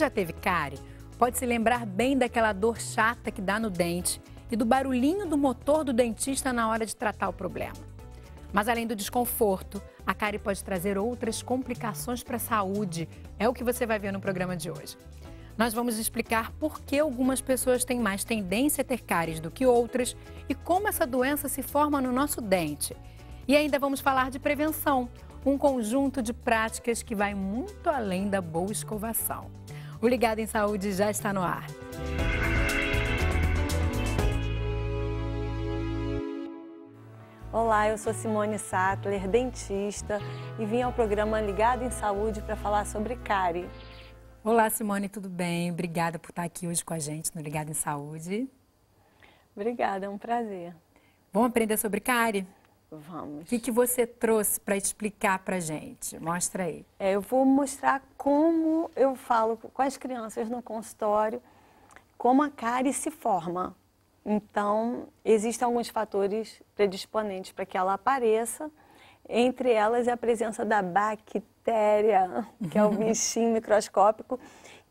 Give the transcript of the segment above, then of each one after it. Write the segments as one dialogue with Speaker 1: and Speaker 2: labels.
Speaker 1: já teve cárie pode se lembrar bem daquela dor chata que dá no dente e do barulhinho do motor do dentista na hora de tratar o problema. Mas além do desconforto, a cárie pode trazer outras complicações para a saúde. É o que você vai ver no programa de hoje. Nós vamos explicar por que algumas pessoas têm mais tendência a ter cáries do que outras e como essa doença se forma no nosso dente. E ainda vamos falar de prevenção, um conjunto de práticas que vai muito além da boa escovação.
Speaker 2: O Ligado em Saúde já está no ar. Olá, eu sou Simone Sattler, dentista, e vim ao programa Ligado em Saúde para falar sobre cárie.
Speaker 1: Olá, Simone, tudo bem? Obrigada por estar aqui hoje com a gente no Ligado em Saúde.
Speaker 2: Obrigada, é um prazer.
Speaker 1: Vamos aprender sobre cárie? Vamos. O que, que você trouxe para explicar para gente? Mostra aí.
Speaker 2: É, eu vou mostrar como eu falo com as crianças no consultório, como a cárie se forma. Então, existem alguns fatores predisponentes para que ela apareça. Entre elas é a presença da bactéria, que é o bichinho microscópico,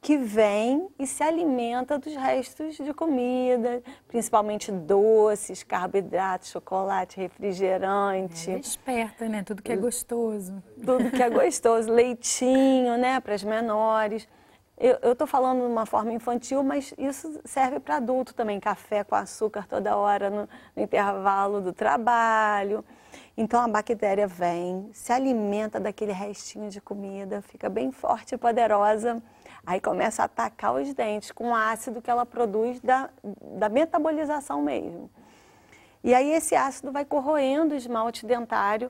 Speaker 2: que vem e se alimenta dos restos de comida, principalmente doces, carboidratos, chocolate, refrigerante. É esperta,
Speaker 1: né? Tudo que é gostoso.
Speaker 2: Tudo que é gostoso, leitinho, né? Para as menores. Eu estou falando de uma forma infantil, mas isso serve para adulto também. Café com açúcar toda hora no, no intervalo do trabalho. Então a bactéria vem, se alimenta daquele restinho de comida, fica bem forte e poderosa Aí começa a atacar os dentes com o ácido que ela produz da, da metabolização mesmo. E aí esse ácido vai corroendo o esmalte dentário.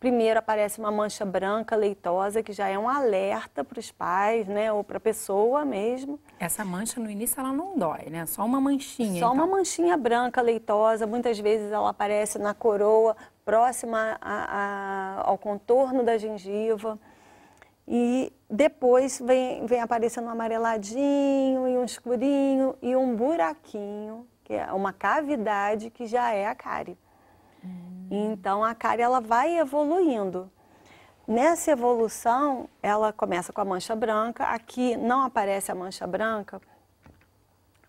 Speaker 2: Primeiro aparece uma mancha branca leitosa, que já é um alerta para os pais, né, ou para a pessoa mesmo.
Speaker 1: Essa mancha no início ela não dói, né? Só uma manchinha. Só então. uma
Speaker 2: manchinha branca leitosa, muitas vezes ela aparece na coroa, próxima a, a, ao contorno da gengiva. E depois vem, vem aparecendo um amareladinho e um escurinho e um buraquinho, que é uma cavidade que já é a cárie. Hum. Então a cárie ela vai evoluindo. Nessa evolução, ela começa com a mancha branca. Aqui não aparece a mancha branca,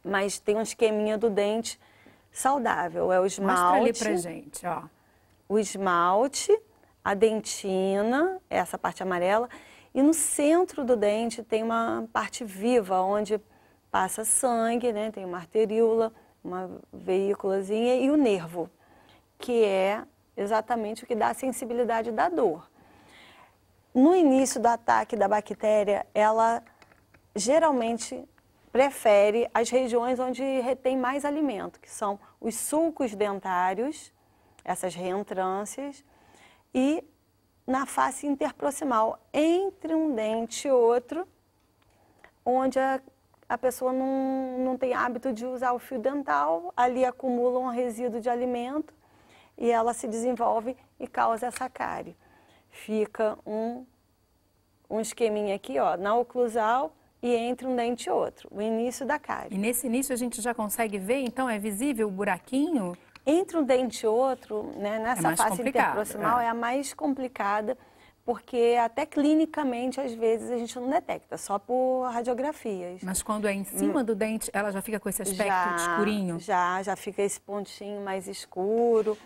Speaker 2: mas tem um esqueminha do dente saudável. É o esmalte. Mostra ali pra gente, ó. O esmalte, a dentina, essa parte amarela, e no centro do dente tem uma parte viva, onde passa sangue, né? tem uma arteríola, uma veículozinha e o nervo, que é exatamente o que dá a sensibilidade da dor. No início do ataque da bactéria, ela geralmente prefere as regiões onde retém mais alimento, que são os sulcos dentários, essas reentrâncias, e na face interproximal, entre um dente e outro, onde a, a pessoa não, não tem hábito de usar o fio dental, ali acumula um resíduo de alimento e ela se desenvolve e causa essa cárie. Fica um, um esqueminha aqui, ó, na oclusal e entre um dente e outro, o início da cárie. E nesse início a gente já consegue ver, então é visível o buraquinho? Entre um dente e outro, né, é nessa é fase interproximal, é. é a mais complicada, porque até clinicamente, às vezes, a gente não detecta, só por radiografias. Mas quando é em hum. cima hum. do dente, ela já fica com esse aspecto já, escurinho? Já, já fica esse pontinho mais escuro.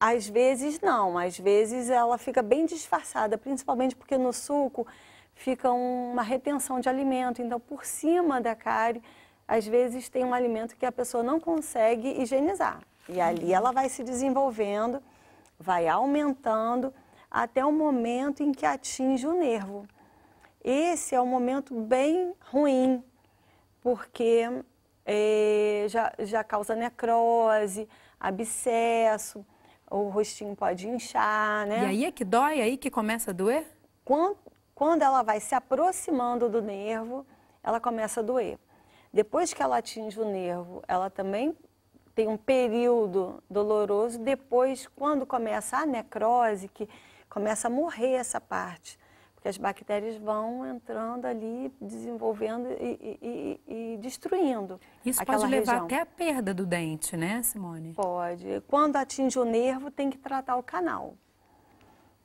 Speaker 2: Às vezes não, às vezes ela fica bem disfarçada, principalmente porque no suco fica uma retenção de alimento. Então, por cima da cárie, às vezes tem um alimento que a pessoa não consegue higienizar. E ali ela vai se desenvolvendo, vai aumentando até o momento em que atinge o nervo. Esse é um momento bem ruim, porque é, já, já causa necrose, abscesso, o rostinho pode inchar, né? E aí é que dói, aí que começa a doer? Quando, quando ela vai se aproximando do nervo, ela começa a doer. Depois que ela atinge o nervo, ela também tem um período doloroso, depois, quando começa a necrose, que começa a morrer essa parte, porque as bactérias vão entrando ali, desenvolvendo e, e, e destruindo. Isso pode levar região. até a perda do dente, né, Simone? Pode. Quando atinge o nervo, tem que tratar o canal.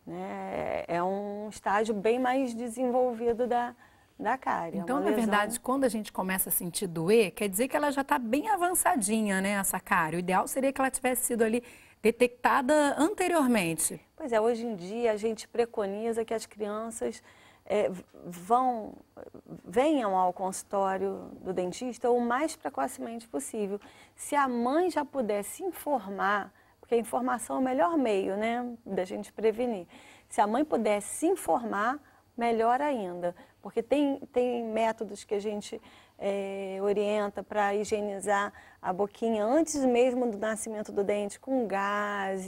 Speaker 2: Né? É um estágio bem mais desenvolvido da, da
Speaker 1: cárie. É então, é na lesão... verdade, quando a gente começa a sentir doer, quer dizer que ela já está bem avançadinha, né, essa cárie. O ideal seria que ela tivesse sido ali detectada anteriormente.
Speaker 2: Pois é, hoje em dia a gente preconiza que as crianças é, vão, venham ao consultório do dentista o mais precocemente possível. Se a mãe já pudesse informar, porque a informação é o melhor meio, né, da gente prevenir. Se a mãe pudesse se informar, melhor ainda porque tem, tem métodos que a gente é, orienta para higienizar a boquinha antes mesmo do nascimento do dente, com gás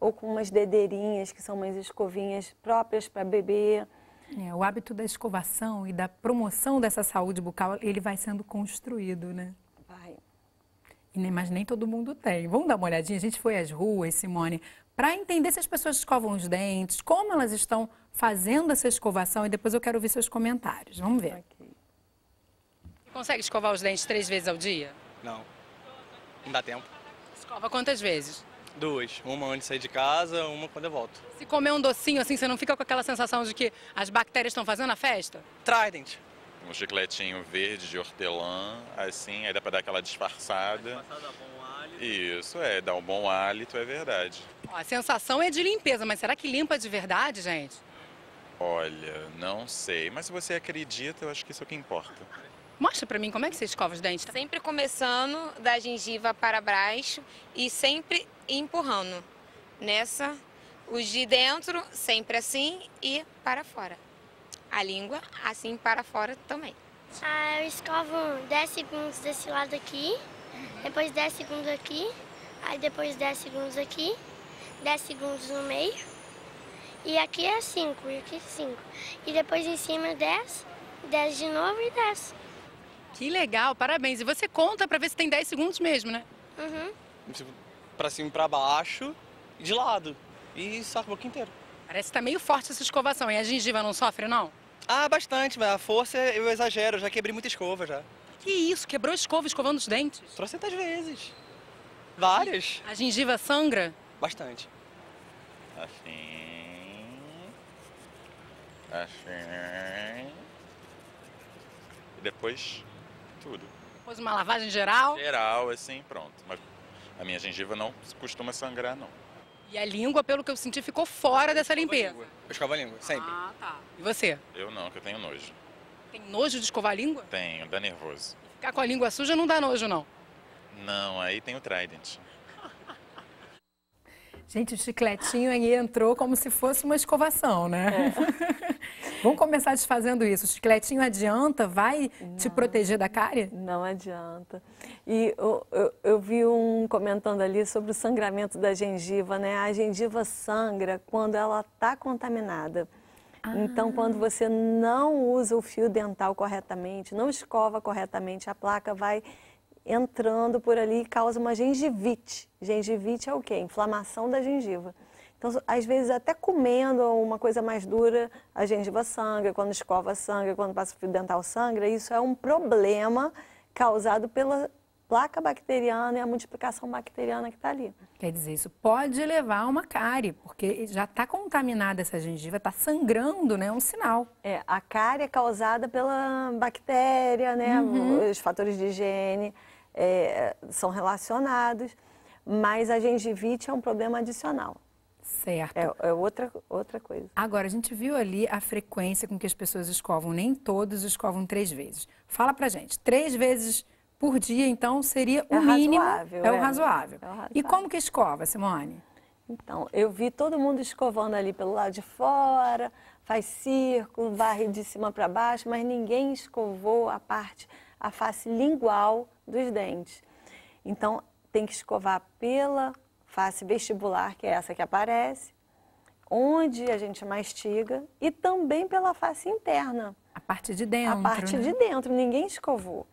Speaker 2: ou com umas dedeirinhas, que são umas escovinhas próprias para beber
Speaker 1: É, o hábito da escovação e da promoção dessa saúde bucal, ele vai sendo construído, né? Vai. Mas nem todo mundo tem. Vamos dar uma olhadinha? A gente foi às ruas, Simone, para entender se as pessoas escovam os dentes, como elas estão fazendo essa escovação e depois eu quero ouvir seus comentários. Vamos ver. Okay. Consegue escovar os dentes três vezes ao dia? Não. Não dá tempo. Escova quantas vezes?
Speaker 2: Duas. Uma antes de sair de casa, uma quando eu volto.
Speaker 1: Se comer um docinho assim, você não fica com aquela sensação de que as bactérias estão fazendo a festa? Trident. Um chicletinho verde de hortelã, assim, aí dá pra dar aquela disfarçada. disfarçada bom hálito. Isso, é, dá um bom hálito, é verdade. Ó, a sensação é de limpeza, mas será que limpa de verdade, gente? Olha, não sei, mas se você acredita, eu acho que isso é o que importa. Mostra pra mim como é que você escova os dentes. Sempre começando da gengiva para baixo e sempre empurrando. Nessa, os de dentro sempre assim e para fora. A língua assim para fora também. Ah, eu escovo 10 segundos desse lado aqui, depois 10 segundos aqui, aí depois 10 segundos aqui, 10 segundos no meio, e aqui é 5, e aqui 5. É e depois em cima 10, 10 de novo e 10. Que legal, parabéns. E você conta pra ver se tem 10 segundos mesmo, né?
Speaker 3: Uhum.
Speaker 2: Pra cima e pra baixo, e de lado. E só o boca inteiro.
Speaker 1: Parece que tá meio forte essa escovação. E a gengiva não sofre, não? Ah, bastante, mas a força eu exagero, já quebrei muita escova já. Que isso? Quebrou escova escovando os dentes? Trocentas vezes. Várias. A gengiva sangra? Bastante. Assim. Assim. E depois, tudo. Depois uma lavagem geral? Geral, assim, pronto. Mas a minha gengiva não costuma sangrar, não. E a língua, pelo que eu senti, ficou fora dessa limpeza? Eu escovo a língua, sempre. Ah, tá. E você? Eu não, que eu tenho nojo. Tem nojo de escovar a língua? Tenho, dá nervoso. Ficar com a língua suja não dá nojo, não. Não, aí tem o Trident. Gente, o chicletinho aí entrou como se fosse uma escovação, né? É. Vamos começar desfazendo isso. O chicletinho adianta?
Speaker 2: Vai não, te proteger da cárie? Não adianta. E eu, eu, eu, vi um comentando ali sobre o sangramento da gengiva, né? A gengiva sangra quando ela está contaminada. Então, quando ah. você não usa o fio dental corretamente, não escova corretamente, a placa vai entrando por ali e causa uma gengivite. Gengivite é o quê? Inflamação da gengiva. Então, às vezes, até comendo uma coisa mais dura, a gengiva sangra, quando escova sangra, quando passa o fio dental sangra, isso é um problema causado pela placa bacteriana e a multiplicação bacteriana que está ali. Quer dizer, isso pode levar a uma cárie,
Speaker 1: porque já está contaminada essa gengiva, está sangrando, né? É um sinal.
Speaker 2: É, a cárie é causada pela bactéria, né? Uhum. Os fatores de higiene é, são relacionados, mas a gengivite é um problema adicional. Certo. É, é, outra, outra coisa.
Speaker 1: Agora, a gente viu ali a frequência com que as pessoas escovam. Nem todos escovam três vezes. Fala pra gente, três vezes por dia, então, seria é o mínimo. Razoável, é, é, o né? razoável.
Speaker 2: é o razoável. E como que escova, Simone? Então, eu vi todo mundo escovando ali pelo lado de fora, faz círculo, varre de cima para baixo, mas ninguém escovou a parte, a face lingual dos dentes. Então, tem que escovar pela face vestibular, que é essa que aparece, onde a gente mastiga, e também pela face interna. A parte de dentro. A parte né? de dentro, ninguém escovou.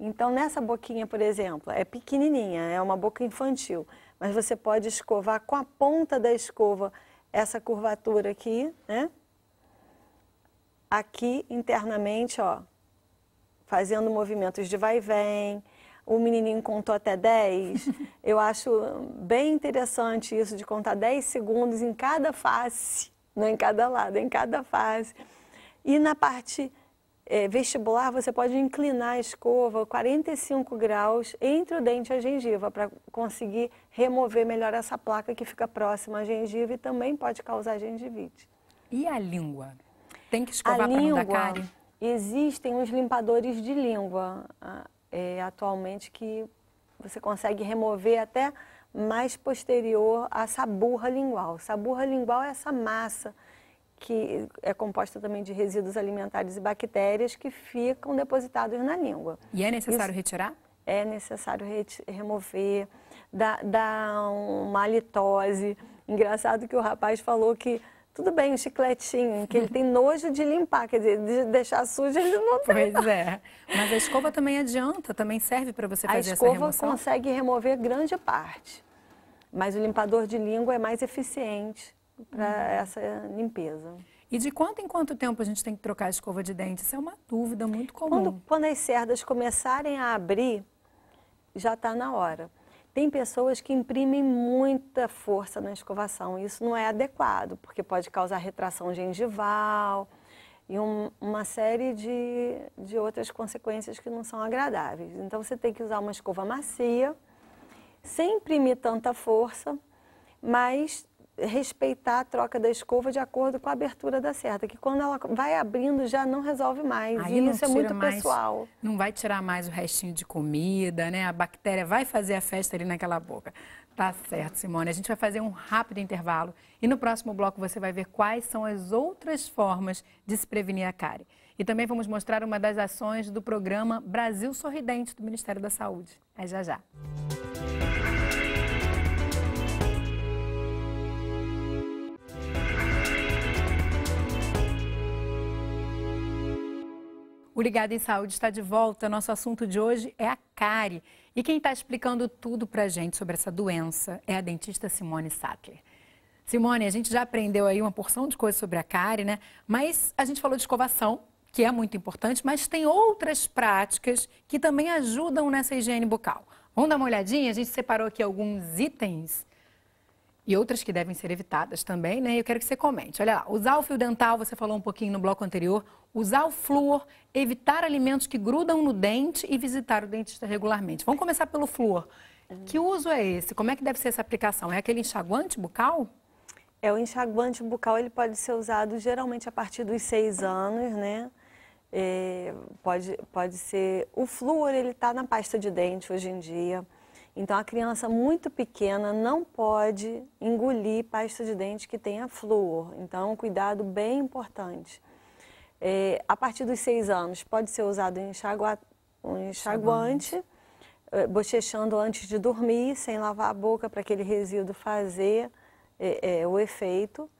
Speaker 2: Então, nessa boquinha, por exemplo, é pequenininha, é uma boca infantil, mas você pode escovar com a ponta da escova essa curvatura aqui, né? Aqui, internamente, ó, fazendo movimentos de vai e vem, o menininho contou até 10. Eu acho bem interessante isso de contar 10 segundos em cada face, não né? em cada lado, em cada face. E na parte é, vestibular, você pode inclinar a escova 45 graus entre o dente e a gengiva para conseguir remover melhor essa placa que fica próxima à gengiva e também pode causar gengivite.
Speaker 1: E a língua?
Speaker 2: Tem que escovar para não dar cárie? Existem os limpadores de língua ah, é, atualmente que você consegue remover até mais posterior essa saburra lingual. Saburra lingual é essa massa que é composta também de resíduos alimentares e bactérias que ficam depositados na língua. E é necessário Isso retirar? É necessário re remover, dar, dá uma halitose. Engraçado que o rapaz falou que tudo bem, um chicletinho, que ele tem nojo de limpar, quer dizer, de deixar sujo ele não tem. Pois é,
Speaker 1: mas a escova também adianta, também serve para você
Speaker 2: fazer essa remoção? A escova consegue remover grande parte, mas o limpador de língua é mais eficiente para uhum. essa limpeza. E de quanto em quanto tempo a gente tem que trocar a escova de dente? Isso é uma dúvida muito comum. Quando, quando as cerdas começarem a abrir, já está na hora. Tem pessoas que imprimem muita força na escovação. Isso não é adequado, porque pode causar retração gengival e um, uma série de, de outras consequências que não são agradáveis. Então, você tem que usar uma escova macia, sem imprimir tanta força, mas respeitar a troca da escova de acordo com a abertura da certa, que quando ela vai abrindo já não resolve mais. Aí e isso é muito mais, pessoal.
Speaker 1: Não vai tirar mais o restinho de comida, né? A bactéria vai fazer a festa ali naquela boca. Tá certo, Simone. A gente vai fazer um rápido intervalo e no próximo bloco você vai ver quais são as outras formas de se prevenir a cárie. E também vamos mostrar uma das ações do programa Brasil Sorridente do Ministério da Saúde. É já já. O Ligado em Saúde está de volta. Nosso assunto de hoje é a cárie. E quem está explicando tudo para a gente sobre essa doença é a dentista Simone Sattler. Simone, a gente já aprendeu aí uma porção de coisas sobre a cárie, né? Mas a gente falou de escovação, que é muito importante, mas tem outras práticas que também ajudam nessa higiene bucal. Vamos dar uma olhadinha? A gente separou aqui alguns itens e outras que devem ser evitadas também, né? Eu quero que você comente. Olha lá, usar o fio dental, você falou um pouquinho no bloco anterior, usar o flúor, evitar alimentos que grudam no dente e visitar o dentista regularmente. Vamos começar pelo flúor. Que
Speaker 2: uso é esse? Como é que deve ser essa aplicação? É aquele enxaguante bucal? É, o enxaguante bucal ele pode ser usado geralmente a partir dos seis anos, né? É, pode, pode ser. O flúor ele está na pasta de dente hoje em dia. Então, a criança muito pequena não pode engolir pasta de dente que tenha flúor. Então, é um cuidado bem importante. É, a partir dos seis anos, pode ser usado um, enxagua, um enxaguante, eh, bochechando antes de dormir, sem lavar a boca, para aquele resíduo fazer é, o efeito.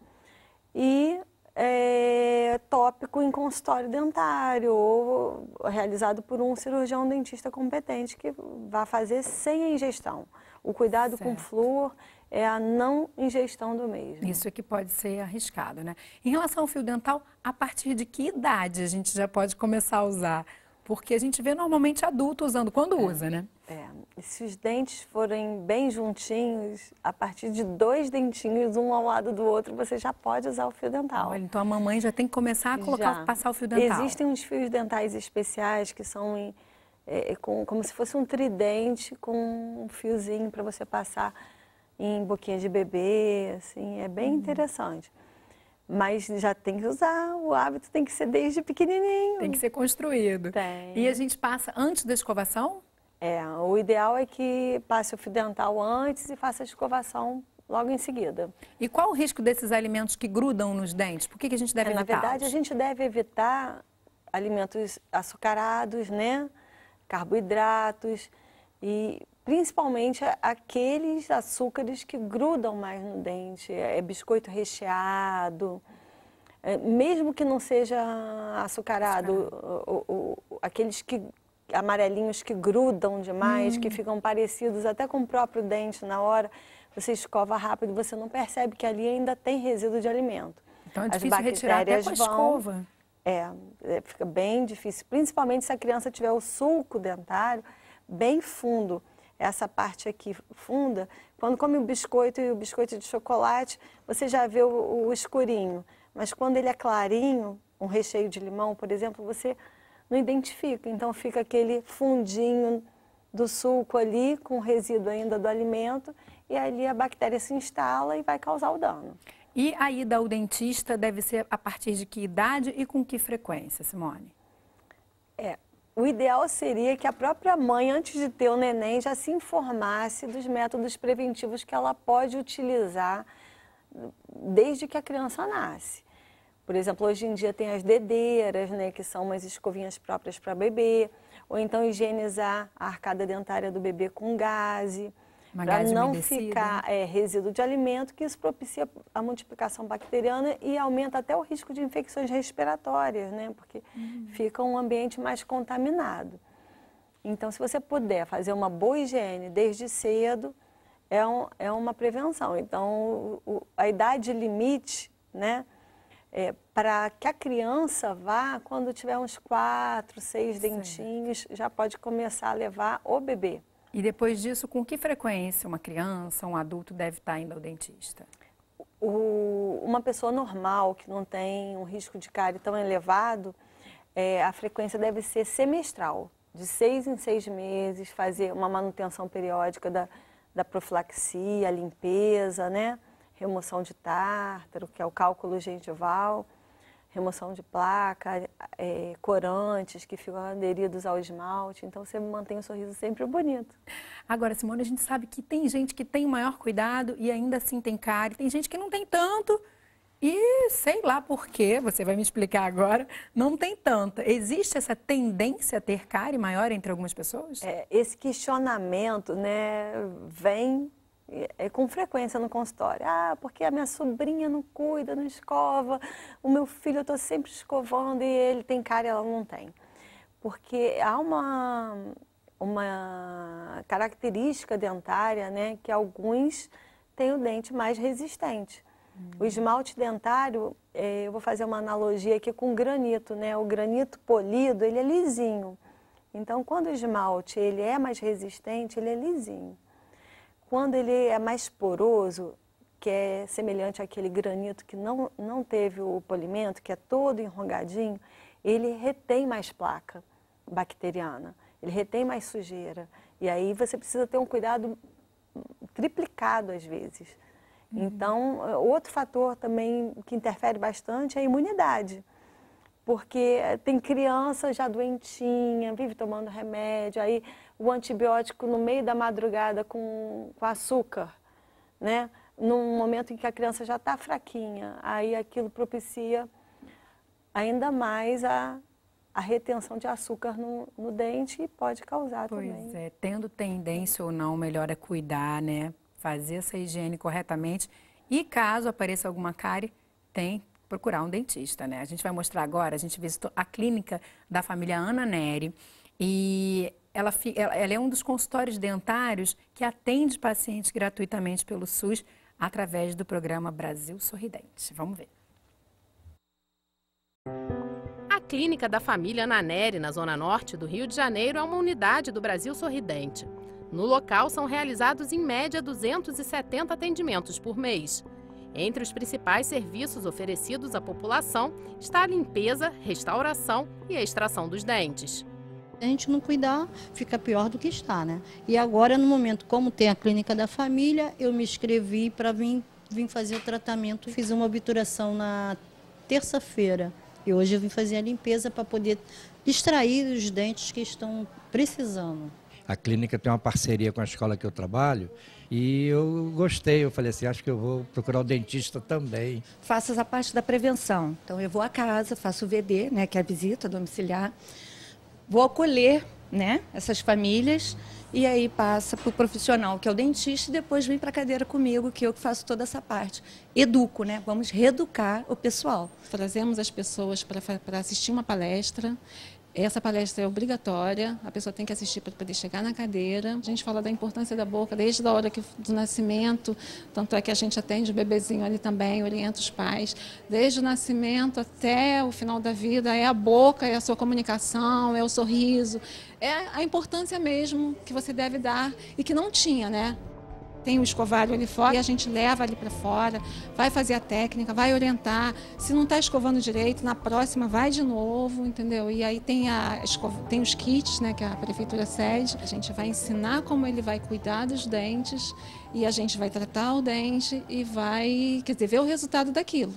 Speaker 2: E é, tópico em consultório dentário ou realizado por um cirurgião dentista competente que vá fazer sem a ingestão. O cuidado certo. com flúor é a não ingestão do mesmo.
Speaker 1: Isso é que pode ser arriscado, né? Em relação ao fio dental, a partir de que idade a gente já pode começar a usar?
Speaker 2: Porque a gente vê normalmente adulto usando, quando é, usa, né? É. se os dentes forem bem juntinhos, a partir de dois dentinhos, um ao lado do outro, você já pode usar o fio dental. Olha,
Speaker 1: então a mamãe já tem que
Speaker 2: começar a colocar, já. passar o fio dental. Existem uns fios dentais especiais que são em, é, é com, como se fosse um tridente com um fiozinho para você passar em boquinha de bebê, assim, é bem uhum. interessante. Mas já tem que usar, o hábito tem que ser desde pequenininho. Tem que ser construído. Tem. E a gente passa antes da escovação? É, o ideal é que passe o fio dental antes e faça a escovação logo em seguida. E qual o risco desses alimentos que
Speaker 1: grudam nos dentes? Por que, que a gente deve é, evitar? Na verdade, a gente
Speaker 2: deve evitar alimentos açucarados, né? Carboidratos e principalmente aqueles açúcares que grudam mais no dente, é, é biscoito recheado, é, mesmo que não seja açucarado, o, o, o, aqueles que amarelinhos que grudam demais, hum. que ficam parecidos até com o próprio dente na hora, você escova rápido, você não percebe que ali ainda tem resíduo de alimento. Então é difícil As retirar até com a escova. É, é, fica bem difícil, principalmente se a criança tiver o sulco dentário bem fundo essa parte aqui funda, quando come o biscoito e o biscoito de chocolate, você já vê o, o escurinho. Mas quando ele é clarinho, um recheio de limão, por exemplo, você não identifica. Então fica aquele fundinho do suco ali, com resíduo ainda do alimento, e ali a bactéria se instala e vai causar o dano.
Speaker 1: E a ida ao dentista deve ser a partir de que idade e com que frequência, Simone?
Speaker 2: o ideal seria que a própria mãe, antes de ter o neném, já se informasse dos métodos preventivos que ela pode utilizar desde que a criança nasce. Por exemplo, hoje em dia tem as dedeiras, né, que são umas escovinhas próprias para bebê, ou então higienizar a arcada dentária do bebê com gaze para não ficar é, resíduo de alimento, que isso propicia a multiplicação bacteriana e aumenta até o risco de infecções respiratórias, né? Porque uhum. fica um ambiente mais contaminado. Então, se você puder fazer uma boa higiene desde cedo, é, um, é uma prevenção. Então, o, a idade limite, né? É, para que a criança vá, quando tiver uns quatro, seis dentinhos, Sim. já pode começar a levar o bebê. E depois disso, com que frequência
Speaker 1: uma criança, um adulto deve estar indo ao dentista?
Speaker 2: O, uma pessoa normal, que não tem um risco de cárie tão elevado, é, a frequência deve ser semestral, de seis em seis meses, fazer uma manutenção periódica da, da profilaxia, limpeza, né? remoção de tártaro, que é o cálculo gengival remoção de placa, é, corantes que ficam aderidos ao esmalte. Então você mantém o sorriso sempre bonito. Agora, Simone, a gente sabe que
Speaker 1: tem gente que tem o maior cuidado e ainda assim tem cárie. Tem gente que não tem tanto e sei lá por quê. você vai me explicar agora, não tem tanto. Existe essa tendência
Speaker 2: a ter cárie maior entre algumas pessoas? É, esse questionamento né, vem é, com frequência no consultório. Ah, porque a minha sobrinha não cuida, não escova, o meu filho eu estou sempre escovando e ele tem cara e ela não tem. Porque há uma, uma característica dentária né, que alguns têm o dente mais resistente. Hum. O esmalte dentário, é, eu vou fazer uma analogia aqui com o granito, né? O granito polido, ele é lisinho. Então, quando o esmalte ele é mais resistente, ele é lisinho. Quando ele é mais poroso, que é semelhante àquele granito que não, não teve o polimento, que é todo enrugadinho, ele retém mais placa bacteriana, ele retém mais sujeira. E aí você precisa ter um cuidado triplicado às vezes. Uhum. Então, outro fator também que interfere bastante é a imunidade. Porque eh, tem criança já doentinha, vive tomando remédio, aí o antibiótico no meio da madrugada com, com açúcar, né? num momento em que a criança já está fraquinha, aí aquilo propicia ainda mais a, a retenção de açúcar no, no dente e pode causar pois também. Pois
Speaker 1: é, tendo tendência ou não, melhor é cuidar, né? Fazer essa higiene corretamente e caso apareça alguma cárie, tem procurar um dentista, né? A gente vai mostrar agora, a gente visitou a clínica da família Ana Neri e ela, ela é um dos consultórios dentários que atende pacientes gratuitamente pelo SUS através do programa Brasil Sorridente. Vamos ver. A Clínica da Família Naneri, na Zona Norte do Rio de Janeiro, é uma unidade do Brasil Sorridente. No local são realizados em média 270 atendimentos por mês. Entre os principais serviços oferecidos à população está a limpeza, restauração e a extração dos dentes
Speaker 2: a gente não cuidar, fica pior do que está, né? E agora, no momento, como tem a clínica da família, eu me inscrevi para vir, vir fazer o tratamento. Fiz uma obturação na terça-feira e hoje eu vim fazer a limpeza para poder extrair os dentes que estão precisando.
Speaker 1: A clínica tem uma parceria com a escola que eu trabalho e eu gostei. Eu falei assim: acho que eu vou procurar o dentista também. Faço a parte da prevenção. Então, eu vou à casa, faço o VD, né, que é a visita domiciliar vou acolher né, essas famílias e aí passa para o profissional, que é o
Speaker 3: dentista, e depois vem para a cadeira comigo, que eu que faço toda essa parte. Educo, né? Vamos reeducar o pessoal. Trazemos as pessoas para assistir uma palestra essa palestra é obrigatória, a pessoa tem que assistir para poder chegar na cadeira. A gente fala da importância da boca desde a hora que, do nascimento, tanto é que a gente atende o bebezinho ali também, orienta os pais. Desde o nascimento até o final da vida, é a boca, é a sua comunicação, é o sorriso, é a importância mesmo que você deve dar e que não tinha, né? tem o escovário ali fora e a gente leva ali para fora, vai fazer a técnica, vai orientar. Se não está escovando direito, na próxima vai de novo, entendeu? E aí tem, a, tem os kits, né, que a prefeitura cede. A gente vai ensinar como ele vai cuidar dos dentes e a gente vai tratar o dente e vai, quer dizer, ver o resultado daquilo.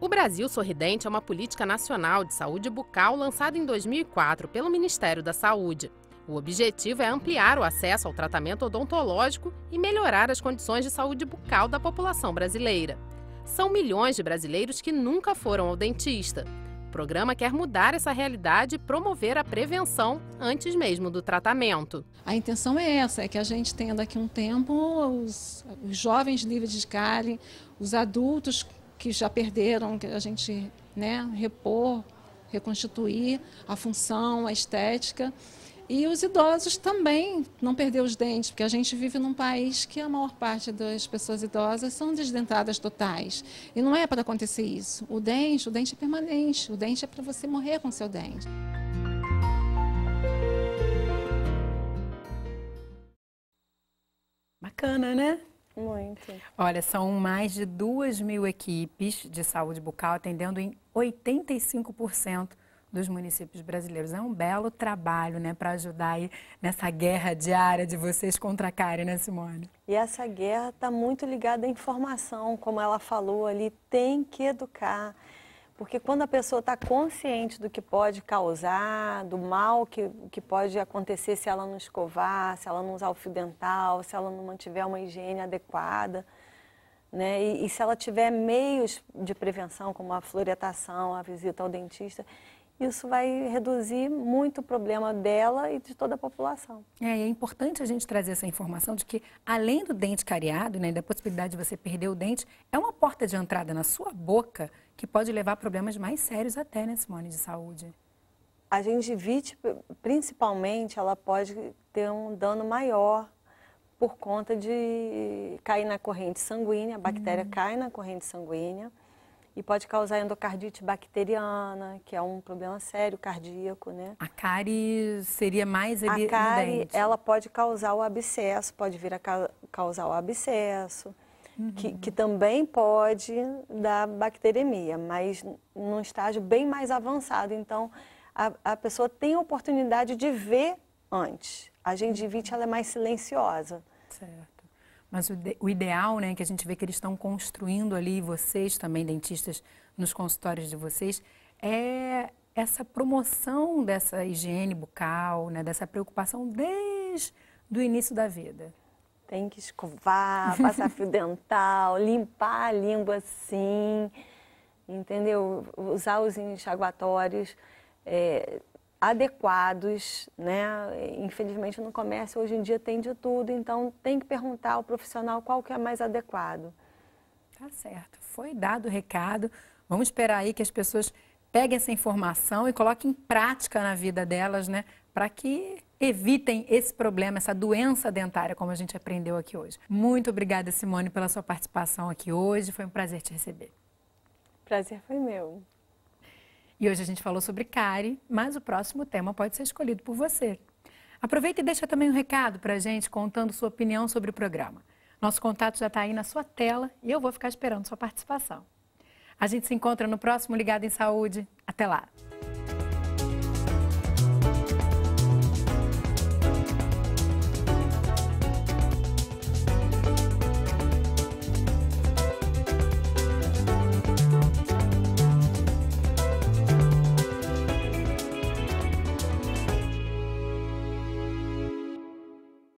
Speaker 1: O Brasil Sorridente é uma política nacional de saúde bucal lançada em 2004 pelo Ministério da Saúde. O objetivo é ampliar o acesso ao tratamento odontológico e melhorar as condições de saúde bucal da população brasileira. São milhões de brasileiros
Speaker 3: que nunca foram ao dentista. O programa quer mudar essa realidade e promover a prevenção antes mesmo do tratamento. A intenção é essa, é que a gente tenha daqui a um tempo os, os jovens livres de cárie, os adultos que já perderam, que a gente né, repor, reconstituir a função, a estética. E os idosos também não perder os dentes, porque a gente vive num país que a maior parte das pessoas idosas são desdentadas totais. E não é para acontecer isso. O dente, o dente é permanente, o dente é para você morrer com seu dente.
Speaker 1: Bacana, né? Muito. Olha, são mais de 2 mil equipes de saúde bucal atendendo em 85% dos municípios brasileiros. É um belo trabalho né, para ajudar aí nessa guerra diária de vocês contra a Karen, né, Simone?
Speaker 2: E essa guerra está muito ligada à informação, como ela falou ali, tem que educar. Porque quando a pessoa está consciente do que pode causar, do mal que, que pode acontecer se ela não escovar, se ela não usar o fio dental, se ela não mantiver uma higiene adequada, né? E, e, se ela tiver meios de prevenção, como a fluoretação, a visita ao dentista, isso vai reduzir muito o problema dela e de toda a população.
Speaker 1: É, é importante a gente trazer essa informação de que, além do dente cariado, né, da possibilidade de você perder o dente, é uma porta de entrada na sua boca que pode
Speaker 2: levar a problemas mais sérios até, né, Simone, de saúde. A gengivite, principalmente, ela pode ter um dano maior por conta de cair na corrente sanguínea, a bactéria hum. cai na corrente sanguínea e pode causar endocardite bacteriana, que é um problema sério cardíaco, né? A
Speaker 1: cárie seria mais
Speaker 2: ali A cárie, ela pode causar o abscesso, pode vir a causar o abscesso, uhum. que, que também pode dar bacteremia, mas num estágio bem mais avançado. Então, a, a pessoa tem a oportunidade de ver antes. A gengivite, ela é mais silenciosa. Certo.
Speaker 1: Mas o, de, o ideal, né, que a gente vê que eles estão construindo ali, vocês também, dentistas, nos consultórios de vocês, é essa promoção dessa higiene bucal, né, dessa preocupação desde do início da vida. Tem que
Speaker 2: escovar, passar fio dental, limpar a língua sim, entendeu? Usar os enxaguatórios. É, adequados, né? Infelizmente no comércio hoje em dia tem de tudo, então tem que perguntar ao profissional qual que é mais adequado. Tá certo. Foi
Speaker 1: dado o recado. Vamos esperar aí que as pessoas peguem essa informação e coloquem em prática na vida delas, né? Para que evitem esse problema, essa doença dentária, como a gente aprendeu aqui hoje. Muito obrigada, Simone, pela sua participação aqui hoje. Foi um prazer te receber.
Speaker 2: Prazer foi meu.
Speaker 1: E hoje a gente falou sobre cárie, mas o próximo tema pode ser escolhido por você. Aproveita e deixa também um recado para a gente contando sua opinião sobre o programa. Nosso contato já está aí na sua tela e eu vou ficar esperando sua participação. A gente se encontra no próximo Ligado em Saúde. Até lá!